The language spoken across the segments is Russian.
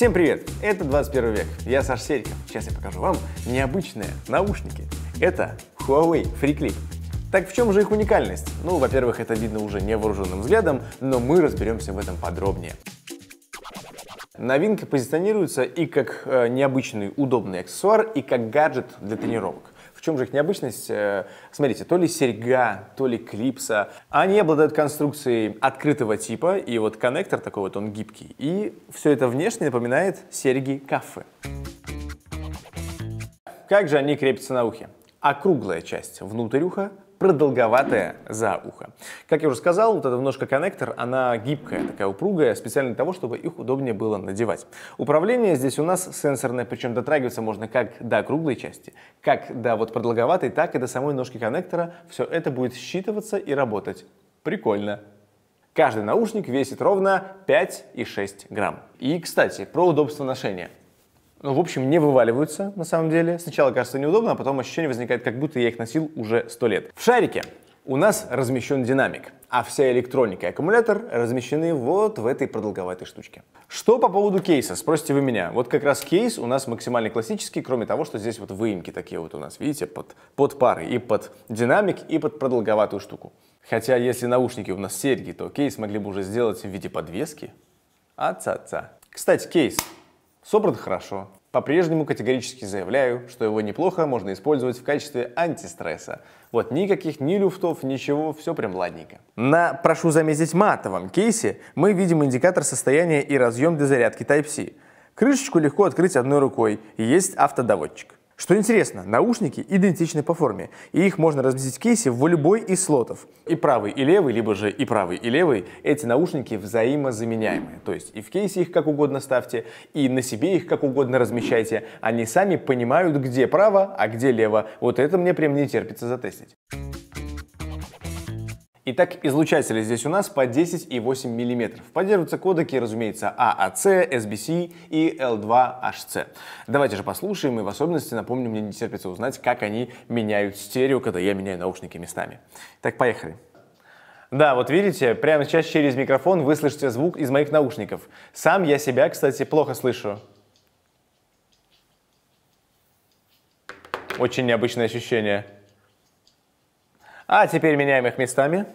Всем привет! Это 21 век. Я Саш Сериков. Сейчас я покажу вам необычные наушники. Это Huawei FreeClip. Так в чем же их уникальность? Ну, во-первых, это видно уже невооруженным взглядом, но мы разберемся в этом подробнее. Новинка позиционируется и как э, необычный удобный аксессуар, и как гаджет для тренировок. В чем же их необычность? Э, смотрите, то ли серьга, то ли клипса. Они обладают конструкцией открытого типа, и вот коннектор такой вот, он гибкий. И все это внешне напоминает серьги кафе. Как же они крепятся на ухе? Округлая часть внутрь уха, продолговатая за ухо. Как я уже сказал, вот эта ножка коннектор, она гибкая, такая упругая, специально для того, чтобы их удобнее было надевать. Управление здесь у нас сенсорное, причем дотрагиваться можно как до круглой части, как до вот продолговатой, так и до самой ножки коннектора. Все это будет считываться и работать. Прикольно. Каждый наушник весит ровно 5,6 грамм. И, кстати, про удобство ношения ну, в общем, не вываливаются, на самом деле. Сначала кажется неудобно, а потом ощущение возникает, как будто я их носил уже сто лет. В шарике у нас размещен динамик, а вся электроника и аккумулятор размещены вот в этой продолговатой штучке. Что по поводу кейса, спросите вы меня. Вот как раз кейс у нас максимально классический, кроме того, что здесь вот выемки такие вот у нас, видите, под, под пары, и под динамик, и под продолговатую штуку. Хотя, если наушники у нас серьги, то кейс могли бы уже сделать в виде подвески. Отца-отца. Кстати, кейс собран хорошо, по-прежнему категорически заявляю, что его неплохо можно использовать в качестве антистресса. Вот никаких ни люфтов, ничего, все прям ладненько. На, прошу заметить, матовом кейсе мы видим индикатор состояния и разъем для зарядки Type-C. Крышечку легко открыть одной рукой, и есть автодоводчик. Что интересно, наушники идентичны по форме, и их можно разместить в кейсе в любой из слотов. И правый, и левый, либо же и правый, и левый, эти наушники взаимозаменяемые. То есть и в кейсе их как угодно ставьте, и на себе их как угодно размещайте. Они сами понимают, где право, а где лево. Вот это мне прям не терпится затестить. Итак, излучатели здесь у нас по 10 и 8 мм. Поддерживаются кодеки, разумеется, AAC, а, SBC а, и L2HC. Давайте же послушаем и в особенности, напомню, мне не терпится узнать, как они меняют стерео, когда я меняю наушники местами. Так, поехали. Да, вот видите, прямо сейчас через микрофон вы слышите звук из моих наушников. Сам я себя, кстати, плохо слышу. Очень необычное ощущение. А теперь меняем их местами.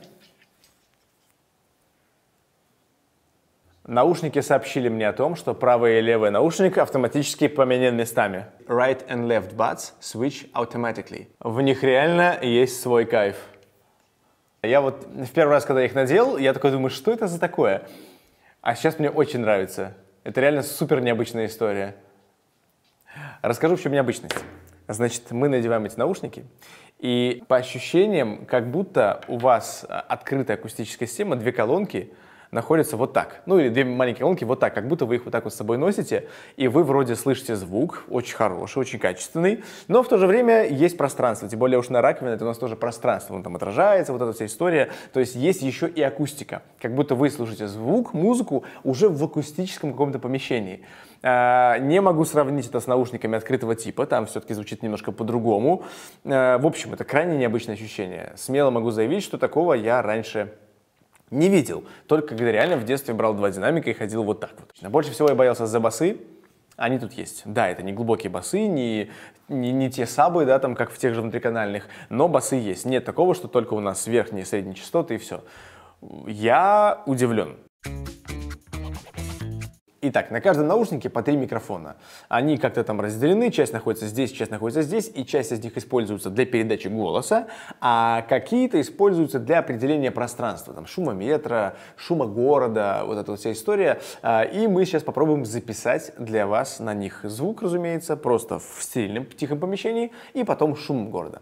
Наушники сообщили мне о том, что правый и левый наушник автоматически поменен местами. Right and left buds switch automatically. В них реально есть свой кайф. Я вот в первый раз, когда их надел, я такой думаю, что это за такое? А сейчас мне очень нравится. Это реально супер необычная история. Расскажу, в чем необычность. Значит, мы надеваем эти наушники, и по ощущениям, как будто у вас э, открытая акустическая система, две колонки — находятся вот так. Ну или две маленькие колонки вот так, как будто вы их вот так вот с собой носите, и вы вроде слышите звук, очень хороший, очень качественный, но в то же время есть пространство, тем более уж на раковине это у нас тоже пространство, он там отражается, вот эта вся история, то есть есть еще и акустика, как будто вы слушаете звук, музыку уже в акустическом каком-то помещении. А, не могу сравнить это с наушниками открытого типа, там все-таки звучит немножко по-другому. А, в общем, это крайне необычное ощущение. Смело могу заявить, что такого я раньше не видел, только когда реально в детстве брал два динамика и ходил вот так вот. Но больше всего я боялся за басы, они тут есть. Да, это не глубокие басы, не, не, не те сабы, да, там, как в тех же внутриканальных, но басы есть. Нет такого, что только у нас верхние и средние частоты и все. Я удивлен. Итак, на каждом наушнике по три микрофона. Они как-то там разделены, часть находится здесь, часть находится здесь, и часть из них используется для передачи голоса, а какие-то используются для определения пространства, там шума метра, шума города, вот эта вот вся история. А, и мы сейчас попробуем записать для вас на них звук, разумеется, просто в стерильном тихом помещении, и потом шум города.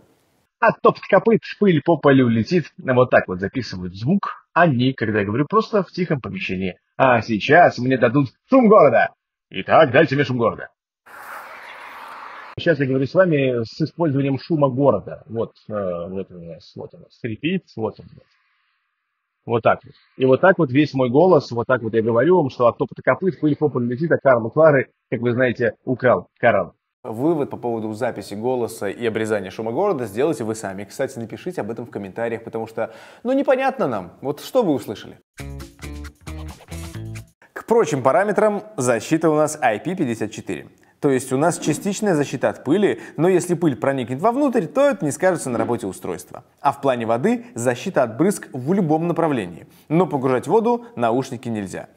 А топт копыт пыль по полю летит. Вот так вот записывают звук они, а когда я говорю, просто в тихом помещении. А сейчас мне дадут шум города. Итак, дальше мне шум города. Сейчас я говорю с вами с использованием шума города. Вот, э, вот у нас, вот у нас, вот он. Вот так вот. И вот так вот весь мой голос, вот так вот я говорю вам, что от топота копыт пыль попаль летит, а карма Клары, как вы знаете, украл Коран. Вывод по поводу записи голоса и обрезания шума города сделайте вы сами. Кстати, напишите об этом в комментариях, потому что, ну, непонятно нам. Вот что вы услышали? прочим параметром защиты у нас IP54. То есть у нас частичная защита от пыли, но если пыль проникнет вовнутрь, то это не скажется на работе устройства. А в плане воды защита от брызг в любом направлении. Но погружать воду наушники нельзя.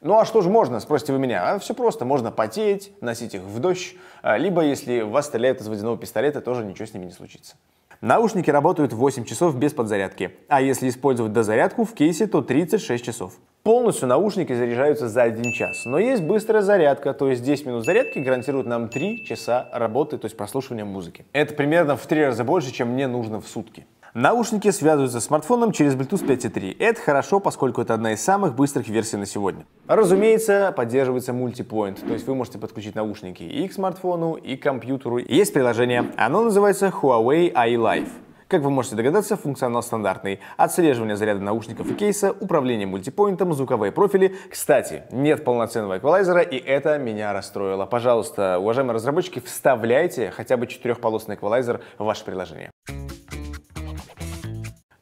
Ну а что же можно, спросите вы меня? А все просто, можно потеть, носить их в дождь, а, либо если вас стреляют из водяного пистолета, тоже ничего с ними не случится. Наушники работают 8 часов без подзарядки, а если использовать дозарядку в кейсе, то 36 часов. Полностью наушники заряжаются за один час. Но есть быстрая зарядка, то есть 10 минут зарядки гарантируют нам 3 часа работы, то есть прослушивания музыки. Это примерно в 3 раза больше, чем мне нужно в сутки. Наушники связываются с смартфоном через Bluetooth 5.3. Это хорошо, поскольку это одна из самых быстрых версий на сегодня. Разумеется, поддерживается мультипоинт, то есть вы можете подключить наушники и к смартфону, и к компьютеру. Есть приложение, оно называется Huawei iLife. Как вы можете догадаться, функционал стандартный. Отслеживание заряда наушников и кейса, управление мультипоинтом, звуковые профили. Кстати, нет полноценного эквалайзера, и это меня расстроило. Пожалуйста, уважаемые разработчики, вставляйте хотя бы четырехполосный эквалайзер в ваше приложение.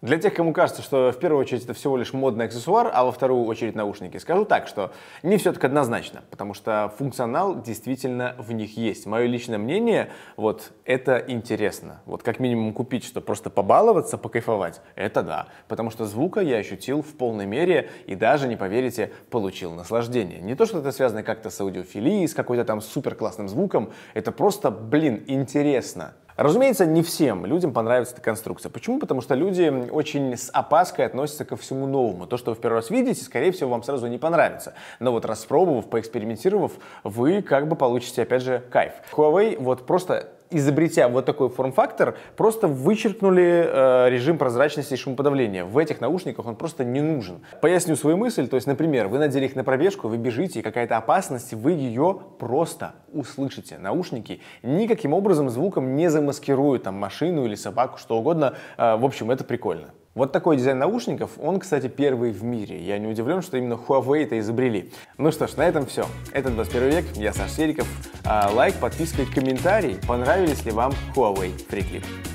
Для тех, кому кажется, что в первую очередь это всего лишь модный аксессуар, а во вторую очередь наушники, скажу так, что не все так однозначно, потому что функционал действительно в них есть. Мое личное мнение, вот это интересно. Вот как минимум купить, что просто побаловаться, покайфовать, это да. Потому что звука я ощутил в полной мере и даже, не поверите, получил наслаждение. Не то, что это связано как-то с аудиофилией, с какой-то там супер классным звуком, это просто, блин, интересно. Разумеется, не всем людям понравится эта конструкция. Почему? Потому что люди очень с опаской относятся ко всему новому. То, что вы в первый раз видите, скорее всего, вам сразу не понравится. Но вот распробовав, поэкспериментировав, вы как бы получите, опять же, кайф. Huawei вот просто изобретя вот такой форм-фактор, просто вычеркнули э, режим прозрачности и шумоподавления. В этих наушниках он просто не нужен. Поясню свою мысль. То есть, например, вы надели их на пробежку, вы бежите, и какая-то опасность, вы ее просто услышите. Наушники никаким образом звуком не замаскируют там машину или собаку, что угодно. Э, в общем, это прикольно. Вот такой дизайн наушников, он, кстати, первый в мире. Я не удивлен, что именно Huawei это изобрели. Ну что ж, на этом все. Это 21 век, я Саша Сериков. А, лайк, подписка и комментарий, понравились ли вам Huawei FreeClip.